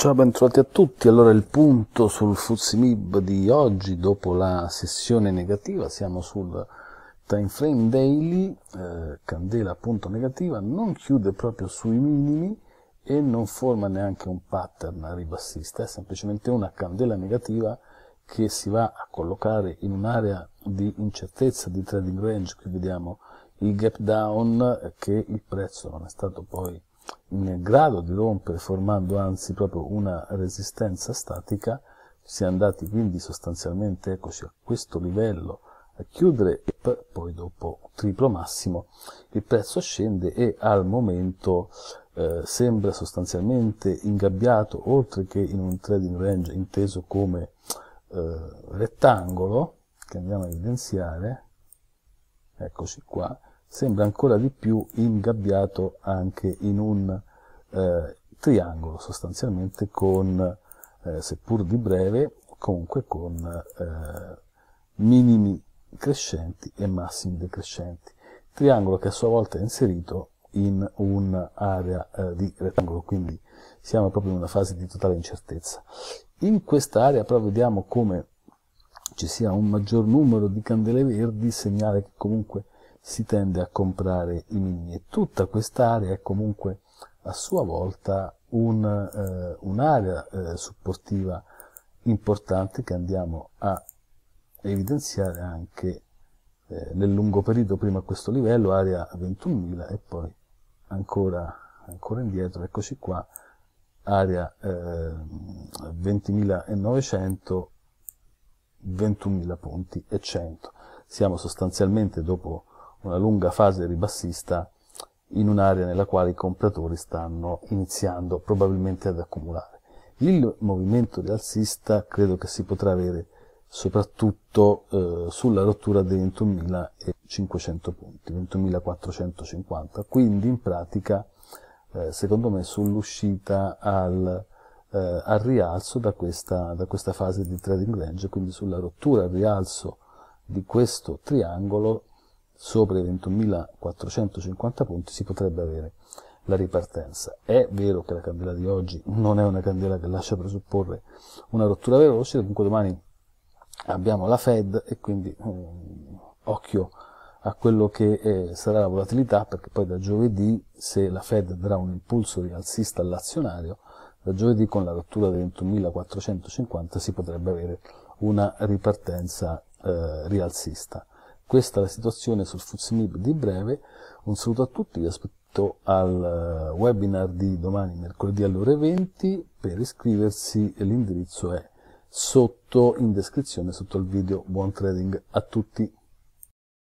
Ciao, bentrovati a tutti. Allora il punto sul Fuzimib di oggi, dopo la sessione negativa, siamo sul time frame daily, eh, candela appunto negativa, non chiude proprio sui minimi e non forma neanche un pattern ribassista, è semplicemente una candela negativa che si va a collocare in un'area di incertezza di trading range, qui vediamo il gap down eh, che il prezzo non è stato poi in grado di rompere formando anzi proprio una resistenza statica, si è andati quindi sostanzialmente eccoci a questo livello a chiudere e poi dopo triplo massimo il prezzo scende e al momento eh, sembra sostanzialmente ingabbiato oltre che in un trading range inteso come eh, rettangolo che andiamo a evidenziare eccoci qua sembra ancora di più ingabbiato anche in un eh, triangolo sostanzialmente con, eh, seppur di breve, comunque con eh, minimi crescenti e massimi decrescenti. Triangolo che a sua volta è inserito in un'area eh, di rettangolo, quindi siamo proprio in una fase di totale incertezza. In quest'area però vediamo come ci sia un maggior numero di candele verdi, segnale che comunque si tende a comprare i mini e tutta quest'area è comunque a sua volta un, eh, un'area eh, supportiva importante che andiamo a evidenziare anche eh, nel lungo periodo prima a questo livello, area 21.000 e poi ancora, ancora indietro, eccoci qua, area 20.900, eh, 21.000 punti e 100. Siamo sostanzialmente dopo una lunga fase ribassista in un'area nella quale i compratori stanno iniziando probabilmente ad accumulare. Il movimento rialzista credo che si potrà avere soprattutto eh, sulla rottura dei 21.500 punti, 21.450, quindi in pratica eh, secondo me sull'uscita al, eh, al rialzo da questa, da questa fase di trading range, quindi sulla rottura al rialzo di questo triangolo sopra i 21.450 punti si potrebbe avere la ripartenza. È vero che la candela di oggi non è una candela che lascia presupporre una rottura veloce, comunque domani abbiamo la Fed e quindi um, occhio a quello che eh, sarà la volatilità perché poi da giovedì se la Fed darà un impulso rialzista all'azionario da giovedì con la rottura dei 21.450 si potrebbe avere una ripartenza eh, rialzista. Questa è la situazione sul Fuzzinib di breve. Un saluto a tutti, vi aspetto al eh, webinar di domani mercoledì alle ore 20. Per iscriversi l'indirizzo è sotto in descrizione, sotto il video. Buon trading a tutti!